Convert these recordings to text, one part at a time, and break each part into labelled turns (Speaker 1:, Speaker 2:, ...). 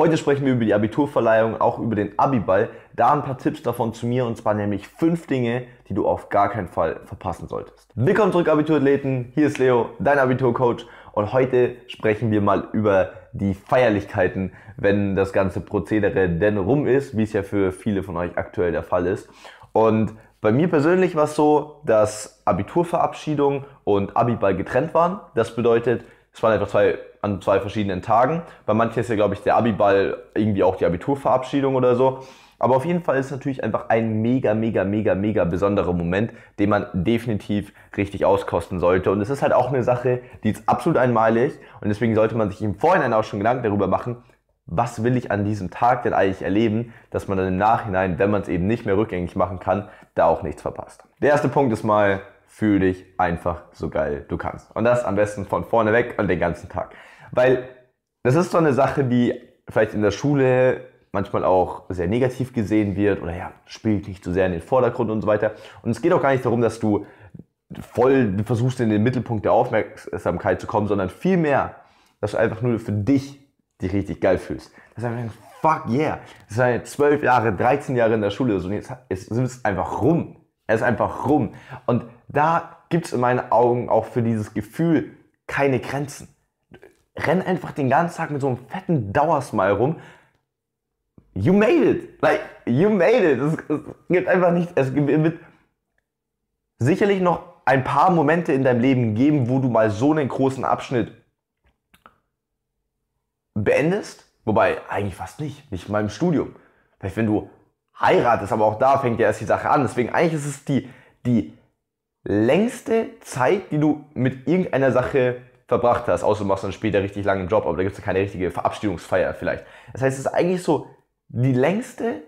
Speaker 1: Heute sprechen wir über die Abiturverleihung, auch über den Abiball. Da ein paar Tipps davon zu mir und zwar nämlich fünf Dinge, die du auf gar keinen Fall verpassen solltest. Willkommen zurück Abiturathleten, hier ist Leo, dein Abiturcoach und heute sprechen wir mal über die Feierlichkeiten, wenn das ganze Prozedere denn rum ist, wie es ja für viele von euch aktuell der Fall ist. Und bei mir persönlich war es so, dass Abiturverabschiedung und Abiball getrennt waren. Das bedeutet, es waren einfach zwei an zwei verschiedenen Tagen. Bei manchen ist ja, glaube ich, der Abiball irgendwie auch die Abiturverabschiedung oder so. Aber auf jeden Fall ist es natürlich einfach ein mega, mega, mega, mega besonderer Moment, den man definitiv richtig auskosten sollte. Und es ist halt auch eine Sache, die ist absolut einmalig. Und deswegen sollte man sich im Vorhinein auch schon Gedanken darüber machen, was will ich an diesem Tag denn eigentlich erleben, dass man dann im Nachhinein, wenn man es eben nicht mehr rückgängig machen kann, da auch nichts verpasst. Der erste Punkt ist mal, fühl dich einfach so geil du kannst. Und das am besten von vorne weg und den ganzen Tag. Weil das ist so eine Sache, die vielleicht in der Schule manchmal auch sehr negativ gesehen wird oder ja, spielt nicht so sehr in den Vordergrund und so weiter. Und es geht auch gar nicht darum, dass du voll versuchst, in den Mittelpunkt der Aufmerksamkeit zu kommen, sondern vielmehr, dass du einfach nur für dich dich richtig geil fühlst. Dass du einfach, denkst, fuck yeah. Das ist halt zwölf Jahre, 13 Jahre in der Schule so, und jetzt sind es einfach rum. Er ist einfach rum. Und da gibt es in meinen Augen auch für dieses Gefühl keine Grenzen renn einfach den ganzen Tag mit so einem fetten Dauersmile rum. You made it. Like, you made it. Es, es gibt einfach nichts. es wird sicherlich noch ein paar Momente in deinem Leben geben, wo du mal so einen großen Abschnitt beendest. Wobei, eigentlich fast nicht. Nicht in meinem Studium. Vielleicht, wenn du heiratest, aber auch da fängt ja erst die Sache an. Deswegen, eigentlich ist es die, die längste Zeit, die du mit irgendeiner Sache verbracht hast, außer du machst dann später richtig langen Job, aber da gibt es keine richtige Verabschiedungsfeier vielleicht. Das heißt, es ist eigentlich so die längste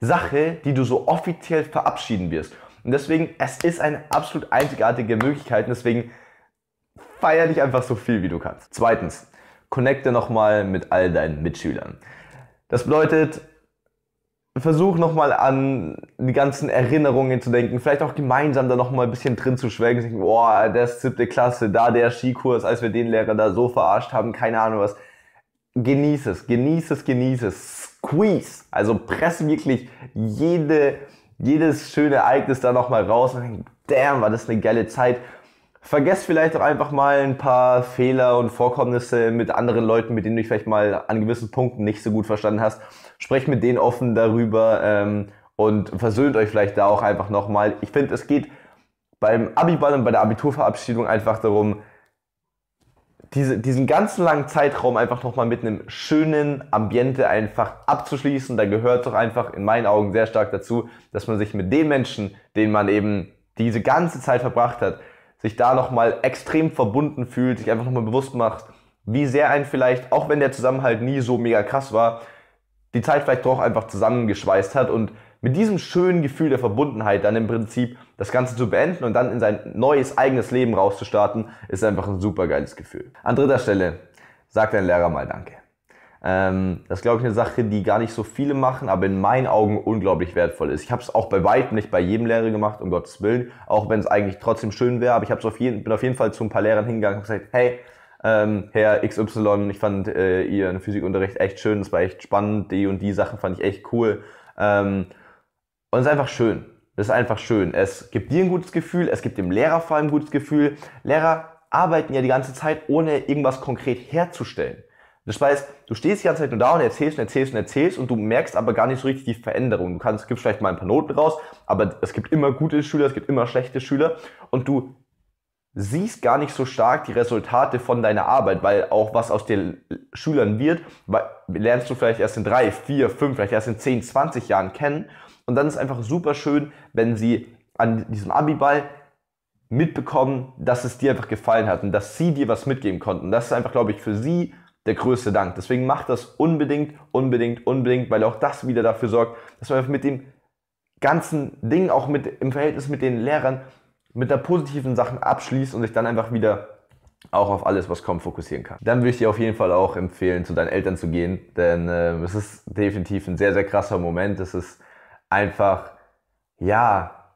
Speaker 1: Sache, die du so offiziell verabschieden wirst. Und deswegen, es ist eine absolut einzigartige Möglichkeit und deswegen feier dich einfach so viel, wie du kannst. Zweitens, connecte nochmal mit all deinen Mitschülern. Das bedeutet, versuch nochmal an die ganzen Erinnerungen zu denken, vielleicht auch gemeinsam da nochmal ein bisschen drin zu schwelgen, denken, boah, der ist siebte Klasse, da der Skikurs, als wir den Lehrer da so verarscht haben, keine Ahnung was. Genieß es, genieß es, genieß es. Squeeze. Also presse wirklich jede, jedes schöne Ereignis da nochmal raus und denk, damn, war das eine geile Zeit. Vergesst vielleicht auch einfach mal ein paar Fehler und Vorkommnisse mit anderen Leuten, mit denen du dich vielleicht mal an gewissen Punkten nicht so gut verstanden hast. Sprecht mit denen offen darüber ähm, und versöhnt euch vielleicht da auch einfach nochmal. Ich finde, es geht beim Abiball und bei der Abiturverabschiedung einfach darum, diese, diesen ganzen langen Zeitraum einfach nochmal mit einem schönen Ambiente einfach abzuschließen. Da gehört doch einfach in meinen Augen sehr stark dazu, dass man sich mit den Menschen, denen man eben diese ganze Zeit verbracht hat, sich da nochmal extrem verbunden fühlt, sich einfach nochmal bewusst macht, wie sehr ein vielleicht, auch wenn der Zusammenhalt nie so mega krass war, die Zeit vielleicht doch einfach zusammengeschweißt hat und mit diesem schönen Gefühl der Verbundenheit dann im Prinzip das Ganze zu beenden und dann in sein neues eigenes Leben rauszustarten, ist einfach ein supergeiles Gefühl. An dritter Stelle, sag dein Lehrer mal Danke. Ähm, das ist, glaube ich, eine Sache, die gar nicht so viele machen, aber in meinen Augen unglaublich wertvoll ist. Ich habe es auch bei weitem nicht bei jedem Lehrer gemacht, um Gottes Willen, auch wenn es eigentlich trotzdem schön wäre, aber ich auf jeden, bin auf jeden Fall zu ein paar Lehrern hingegangen und gesagt, hey, ähm, Herr XY, ich fand äh, Ihren Physikunterricht echt schön, es war echt spannend, die und die Sachen fand ich echt cool. Ähm, und es ist einfach schön. Es ist einfach schön. Es gibt dir ein gutes Gefühl, es gibt dem Lehrer vor allem ein gutes Gefühl. Lehrer arbeiten ja die ganze Zeit, ohne irgendwas konkret herzustellen. Das heißt, du stehst die ganze Zeit nur da und erzählst und erzählst und erzählst und du merkst aber gar nicht so richtig die Veränderung. Du kannst, gibst vielleicht mal ein paar Noten raus, aber es gibt immer gute Schüler, es gibt immer schlechte Schüler und du siehst gar nicht so stark die Resultate von deiner Arbeit, weil auch was aus den Schülern wird, lernst du vielleicht erst in drei, vier, fünf, vielleicht erst in zehn, zwanzig Jahren kennen. Und dann ist einfach super schön, wenn sie an diesem Abiball mitbekommen, dass es dir einfach gefallen hat und dass sie dir was mitgeben konnten. Das ist einfach, glaube ich, für sie der größte Dank. Deswegen macht das unbedingt, unbedingt, unbedingt, weil auch das wieder dafür sorgt, dass man mit dem ganzen Ding, auch mit, im Verhältnis mit den Lehrern, mit der positiven Sachen abschließt und sich dann einfach wieder auch auf alles, was kommt, fokussieren kann. Dann würde ich dir auf jeden Fall auch empfehlen, zu deinen Eltern zu gehen, denn äh, es ist definitiv ein sehr, sehr krasser Moment. Es ist einfach, ja,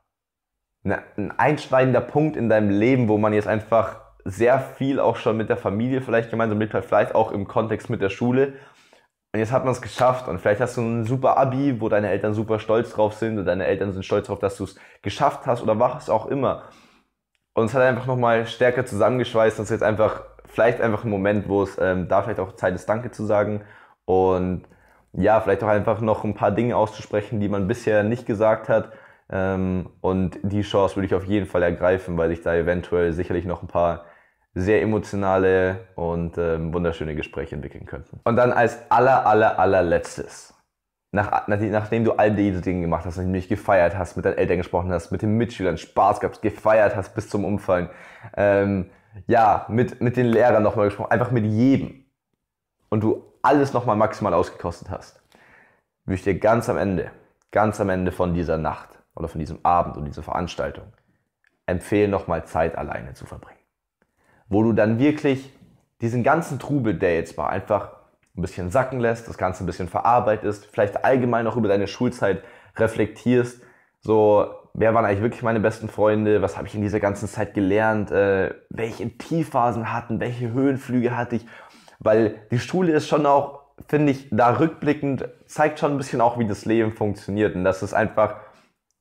Speaker 1: ne, ein einschneidender Punkt in deinem Leben, wo man jetzt einfach sehr viel auch schon mit der Familie vielleicht gemeinsam mitgebracht, halt vielleicht auch im Kontext mit der Schule. Und jetzt hat man es geschafft und vielleicht hast du ein super Abi, wo deine Eltern super stolz drauf sind und deine Eltern sind stolz darauf, dass du es geschafft hast oder was auch immer. Und es hat einfach nochmal stärker zusammengeschweißt und es ist jetzt einfach, vielleicht einfach ein Moment, wo es ähm, da vielleicht auch Zeit ist, Danke zu sagen und ja, vielleicht auch einfach noch ein paar Dinge auszusprechen, die man bisher nicht gesagt hat. Ähm, und die Chance würde ich auf jeden Fall ergreifen, weil sich da eventuell sicherlich noch ein paar sehr emotionale und ähm, wunderschöne Gespräche entwickeln könnten. Und dann als aller, aller, allerletztes, nach, nach, nachdem du all diese Dinge gemacht hast, nämlich gefeiert hast, mit deinen Eltern gesprochen hast, mit den Mitschülern Spaß gehabt, gefeiert hast bis zum Umfallen, ähm, ja, mit, mit den Lehrern nochmal gesprochen, einfach mit jedem. Und du alles nochmal maximal ausgekostet hast, würde ich dir ganz am Ende, ganz am Ende von dieser Nacht oder von diesem Abend und dieser Veranstaltung empfehlen, nochmal Zeit alleine zu verbringen wo du dann wirklich diesen ganzen Trubel, der jetzt mal einfach ein bisschen sacken lässt, das Ganze ein bisschen verarbeitest, vielleicht allgemein auch über deine Schulzeit reflektierst, so wer waren eigentlich wirklich meine besten Freunde, was habe ich in dieser ganzen Zeit gelernt, äh, welche Tiefphasen hatten, welche Höhenflüge hatte ich, weil die Schule ist schon auch, finde ich, da rückblickend, zeigt schon ein bisschen auch, wie das Leben funktioniert und dass es einfach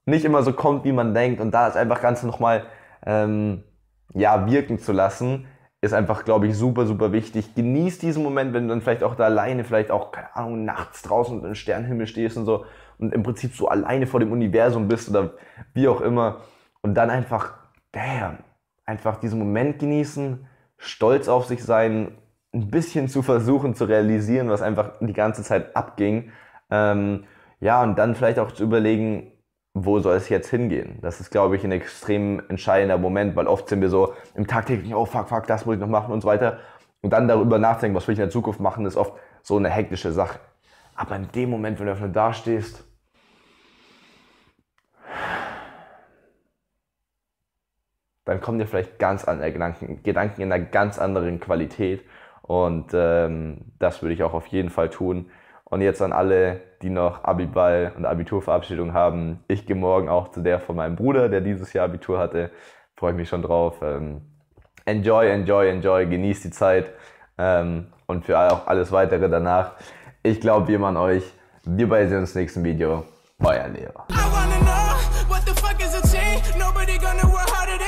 Speaker 1: nicht immer so kommt, wie man denkt und da ist einfach ganz nochmal ähm, ja, wirken zu lassen, ist einfach, glaube ich, super, super wichtig. Genieß diesen Moment, wenn du dann vielleicht auch da alleine, vielleicht auch, keine Ahnung, nachts draußen unter dem Sternenhimmel stehst und so und im Prinzip so alleine vor dem Universum bist oder wie auch immer. Und dann einfach, damn, einfach diesen Moment genießen, stolz auf sich sein, ein bisschen zu versuchen zu realisieren, was einfach die ganze Zeit abging. Ähm, ja, und dann vielleicht auch zu überlegen, wo soll es jetzt hingehen? Das ist, glaube ich, ein extrem entscheidender Moment, weil oft sind wir so im tagtäglichen, oh fuck, fuck, das muss ich noch machen und so weiter. Und dann darüber nachdenken, was will ich in der Zukunft machen, ist oft so eine hektische Sache. Aber in dem Moment, wenn du öffnet da stehst, dann kommen dir vielleicht ganz andere Gedanken, Gedanken in einer ganz anderen Qualität. Und ähm, das würde ich auch auf jeden Fall tun. Und jetzt an alle, die noch Abiball und Abiturverabschiedung haben. Ich gehe morgen auch zu der von meinem Bruder, der dieses Jahr Abitur hatte. Freue ich mich schon drauf. Ähm, enjoy, enjoy, enjoy. Genießt die Zeit. Ähm, und für auch alles weitere danach. Ich glaube, jemand euch. Wir sehen uns im nächsten Video. Euer Leo.